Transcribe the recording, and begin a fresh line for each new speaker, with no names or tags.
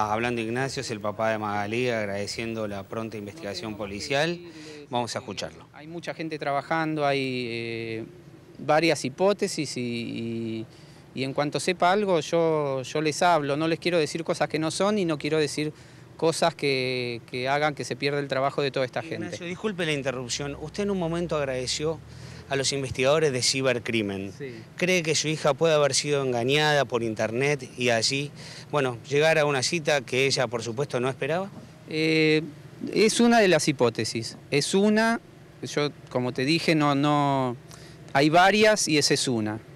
Ah, hablando Ignacio es el papá de Magalí agradeciendo la pronta investigación policial. Vamos a escucharlo.
Hay mucha gente trabajando, hay eh, varias hipótesis y, en cuanto sepa algo yo, yo les hablo. No les quiero decir cosas que no son y no quiero decir cosas que, hagan que se pierda el trabajo de toda esta Ignacio, gente.
Disculpe la interrupción. Usted en un momento agradeció a los investigadores de cibercrimen. Cree que su hija puede haber sido engañada por internet y así, bueno, llegar a una cita
que ella por supuesto no esperaba. Eh, es una de las hipótesis. Es una, yo como te dije, no, no, hay varias y esa es una.